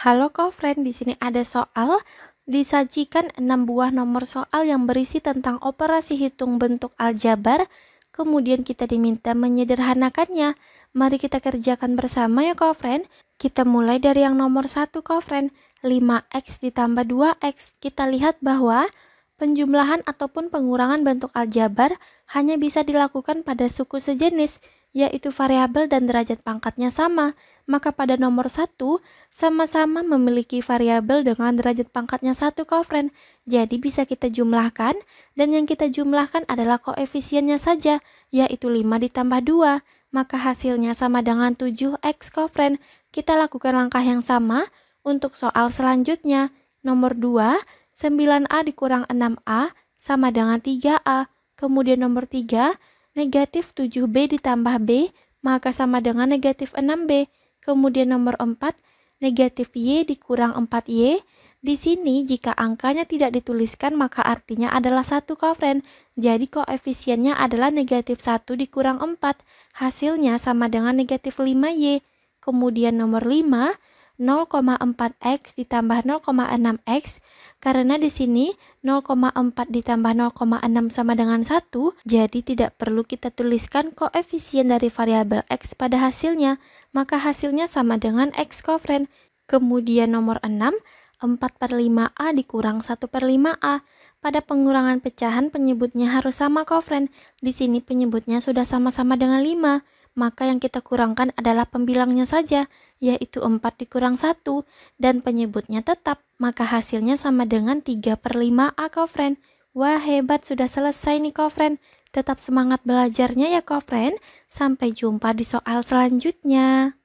Halo friend, di sini ada soal disajikan 6 buah nomor soal yang berisi tentang operasi hitung bentuk aljabar. Kemudian kita diminta menyederhanakannya. Mari kita kerjakan bersama ya friend. Kita mulai dari yang nomor 1 friend. 5x ditambah 2x. Kita lihat bahwa penjumlahan ataupun pengurangan bentuk aljabar hanya bisa dilakukan pada suku sejenis yaitu variabel dan derajat pangkatnya sama, maka pada nomor satu sama-sama memiliki variabel dengan derajat pangkatnya satu kofren. Jadi bisa kita jumlahkan dan yang kita jumlahkan adalah koefisiennya saja, yaitu 5 ditambah 2, maka hasilnya sama dengan 7x kofren. Kita lakukan langkah yang sama untuk soal selanjutnya. Nomor 2, 9A dikurang 6A sama dengan 3A. Kemudian nomor 3, Negatif 7B ditambah B, maka sama dengan negatif 6B. Kemudian nomor 4, negatif Y dikurang 4Y. Di sini, jika angkanya tidak dituliskan, maka artinya adalah 1 kofren. Jadi koefisiennya adalah negatif 1 dikurang 4. Hasilnya sama dengan negatif 5Y. Kemudian nomor 5, 0,4x ditambah 0,6x karena di sini 0,4 ditambah 0,6 sama dengan 1 jadi tidak perlu kita tuliskan koefisien dari variabel x pada hasilnya maka hasilnya sama dengan x kofren kemudian nomor 6 4 per 5a dikurang 1 per 5a pada pengurangan pecahan penyebutnya harus sama kofren di sini penyebutnya sudah sama-sama dengan 5 maka yang kita kurangkan adalah pembilangnya saja, yaitu 4 dikurang 1, dan penyebutnya tetap, maka hasilnya sama dengan 3 per 5 A ah, kofren. Wah hebat, sudah selesai nih kofren. Tetap semangat belajarnya ya kofren, sampai jumpa di soal selanjutnya.